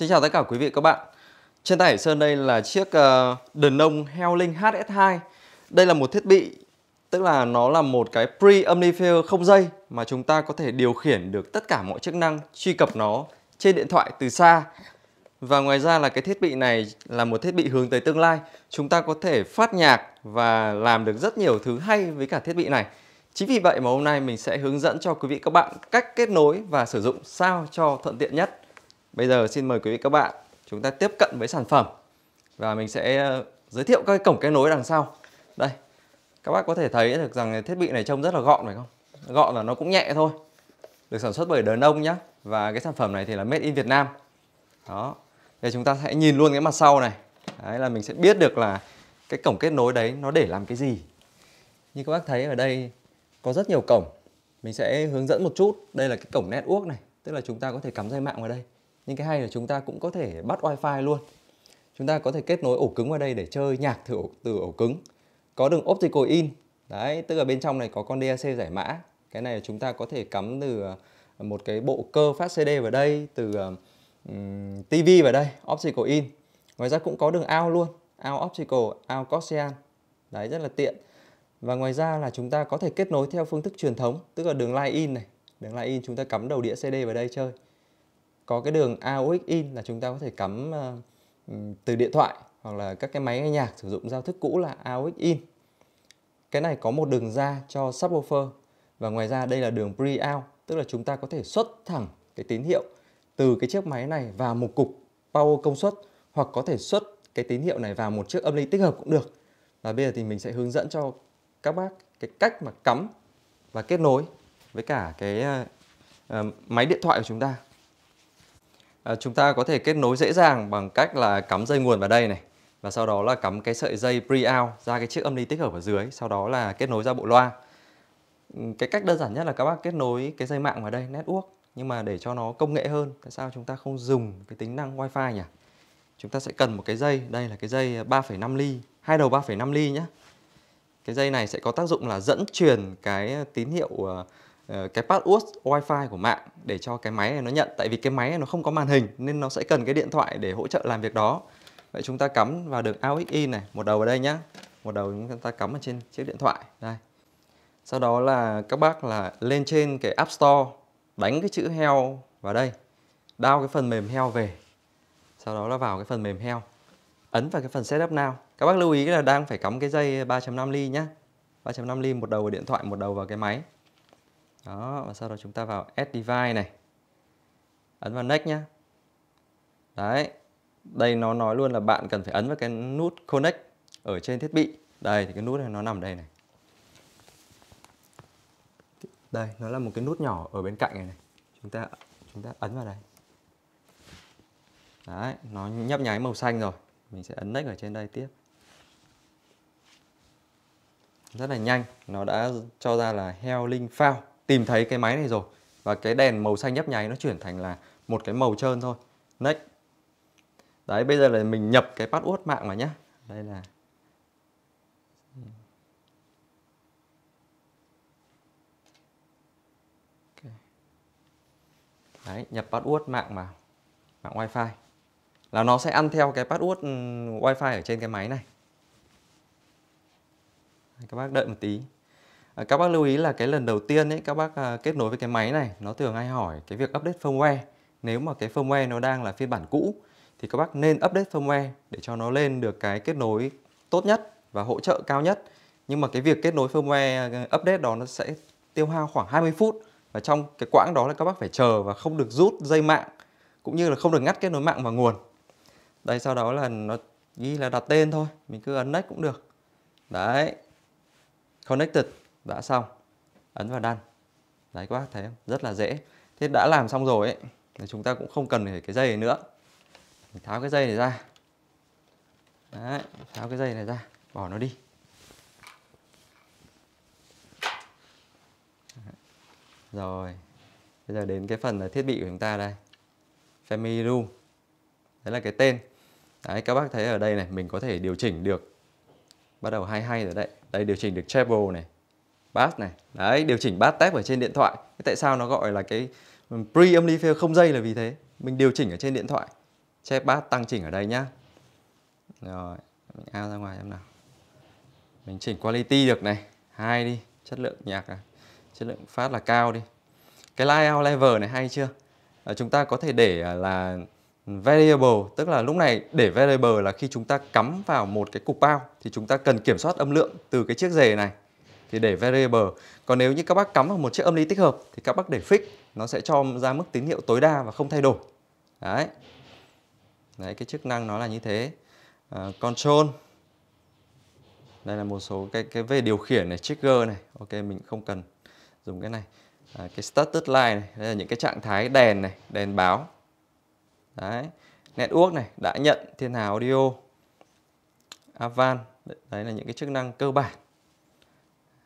Xin chào tất cả quý vị các bạn Trên tay Hải Sơn đây là chiếc uh, ờ, nông Hellink HS2 Đây là một thiết bị Tức là nó là một cái pre omnifier không dây Mà chúng ta có thể điều khiển được tất cả mọi chức năng Truy cập nó trên điện thoại từ xa Và ngoài ra là cái thiết bị này là một thiết bị hướng tới tương lai Chúng ta có thể phát nhạc và làm được rất nhiều thứ hay với cả thiết bị này Chính vì vậy mà hôm nay mình sẽ hướng dẫn cho quý vị các bạn cách kết nối và sử dụng sao cho thuận tiện nhất Bây giờ xin mời quý vị các bạn chúng ta tiếp cận với sản phẩm và mình sẽ ờ, giới thiệu các cái cổng kết nối đằng sau. Đây, các bác có thể thấy được rằng thiết bị này trông rất là gọn phải không? Gọn là nó cũng nhẹ thôi. Được sản xuất bởi Đờn Ông nhá và cái sản phẩm này thì là made in Việt Nam. Đó. Đây chúng ta hãy nhìn luôn cái mặt sau này. Đấy là mình sẽ biết được là cái cổng kết nối đấy nó để làm cái gì. Như các bác thấy ở đây có rất nhiều cổng. Mình sẽ hướng dẫn một chút. Đây là cái cổng network này, tức là chúng ta có thể cắm dây mạng vào đây nhưng cái hay là chúng ta cũng có thể bắt wifi luôn chúng ta có thể kết nối ổ cứng vào đây để chơi nhạc từ từ ổ cứng có đường optical in đấy tức là bên trong này có con DAC giải mã cái này là chúng ta có thể cắm từ ờ, một cái bộ cơ phát CD vào đây từ um, ờ, TV vào đây optical in ngoài ra cũng có đường out luôn out optical out coaxial đấy rất là tiện và ngoài ra là chúng ta có thể kết nối theo phương thức truyền thống tức là đường line in này đường line in chúng ta cắm đầu đĩa CD vào đây chơi có cái đường AUX in là chúng ta có thể cắm ờ, từ điện thoại hoặc là các cái máy nghe nhạc sử dụng giao thức cũ là AUX in. Cái này có một đường ra cho subwoofer và ngoài ra đây là đường pre-out, tức là chúng ta có thể xuất thẳng cái tín hiệu từ cái chiếc máy này vào một cục power công suất hoặc có thể xuất cái tín hiệu này vào một chiếc âm ly tích hợp cũng được. Và bây giờ thì mình sẽ hướng dẫn cho các bác cái cách mà cắm và kết nối với cả cái uh, máy điện thoại của chúng ta À, chúng ta có thể kết nối dễ dàng bằng cách là cắm dây nguồn vào đây này và sau đó là cắm cái sợi dây pre-out ra cái chiếc âm ly tích hợp ở dưới sau đó là kết nối ra bộ loa ừ, cái cách đơn giản nhất là các bác kết nối cái dây mạng vào đây network nhưng mà để cho nó công nghệ hơn tại sao chúng ta không dùng cái tính năng wifi nhỉ chúng ta sẽ cần một cái dây đây là cái dây 3,5 ly hai đầu 3,5 ly nhé cái dây này sẽ có tác dụng là dẫn truyền cái tín hiệu ờ, Ờ, cái password wifi của mạng để cho cái máy này nó nhận tại vì cái máy này nó không có màn hình nên nó sẽ cần cái điện thoại để hỗ trợ làm việc đó vậy chúng ta cắm vào đường aux in này một đầu vào đây nhá một đầu chúng ta cắm ở trên chiếc điện thoại đây sau đó là các bác là lên trên cái app store đánh cái chữ heo vào đây đao cái phần mềm heo về sau đó là vào cái phần mềm heo ấn vào cái phần setup nào các bác lưu ý là đang phải cắm cái dây 3.5 ly nhá 3.5 ly một đầu vào điện thoại một đầu vào cái máy đó và sau đó chúng ta vào add device này ấn vào next nhé đấy đây nó nói luôn là bạn cần phải ấn vào cái nút connect ở trên thiết bị đây thì cái nút này nó nằm đây này đây nó là một cái nút nhỏ ở bên cạnh này, này. chúng ta chúng ta ấn vào đây đấy nó nhấp nháy màu xanh rồi mình sẽ ấn next ở trên đây tiếp rất là nhanh nó đã cho ra là heo link File tìm thấy cái máy này rồi và cái đèn màu xanh nhấp nháy nó chuyển thành là một cái màu trơn thôi next đấy bây giờ là mình nhập cái password mạng vào nhé đây là Đấy, nhập password mạng vào mạng wifi là nó sẽ ăn theo cái password ừ, wifi ở trên cái máy này các bác đợi một tí À, các bác lưu ý là cái lần đầu tiên ấy các bác à, kết nối với cái máy này nó thường hay hỏi cái việc update firmware nếu mà cái firmware nó đang là phiên bản cũ thì các bác nên update firmware để cho nó lên được cái kết nối tốt nhất và hỗ trợ cao nhất nhưng mà cái việc kết nối firmware à, update đó nó sẽ tiêu hao khoảng 20 phút và trong cái quãng đó là các bác phải chờ và không được rút dây mạng cũng như là không được ngắt kết nối mạng vào nguồn đây sau đó là nó ghi là đặt tên thôi mình cứ ấn next cũng được đấy connected đã xong ấn vào đăng đấy các bác thấy không rất là dễ thế đã làm xong rồi ấy thì chúng ta cũng không cần phải cái dây này nữa mình tháo cái dây này ra đấy, tháo cái dây này ra bỏ nó đi rồi bây giờ đến cái phần là thiết bị của chúng ta đây Family Room đấy là cái tên đấy các bác thấy ở đây này mình có thể điều chỉnh được bắt đầu hay hay rồi đấy đây điều chỉnh được treble này bass này đấy điều chỉnh bass tab ở trên điện thoại tại sao nó gọi là cái pre amplifier không dây là vì thế mình điều chỉnh ở trên điện thoại chép bass tăng chỉnh ở đây nhá rồi mình ao ra ngoài em nào mình chỉnh quality được này hai đi chất lượng nhạc à chất lượng phát là cao đi cái layout level này hay chưa à, chúng ta có thể để à, là variable tức là lúc này để variable là khi chúng ta cắm vào một cái cục bao thì chúng ta cần kiểm soát âm lượng từ cái chiếc rề này thì để variable. Còn nếu như các bác cắm vào một chiếc âm ly tích hợp thì các bác để fix nó sẽ cho ra mức tín hiệu tối đa và không thay đổi. Đấy. Đấy cái chức năng nó là như thế. À, control đây là một số cái cái về điều khiển này trigger này ok mình không cần dùng cái này à, cái status line này đây là những cái trạng thái đèn này đèn báo đấy network này đã nhận thiên hà audio avan đấy là những cái chức năng cơ bản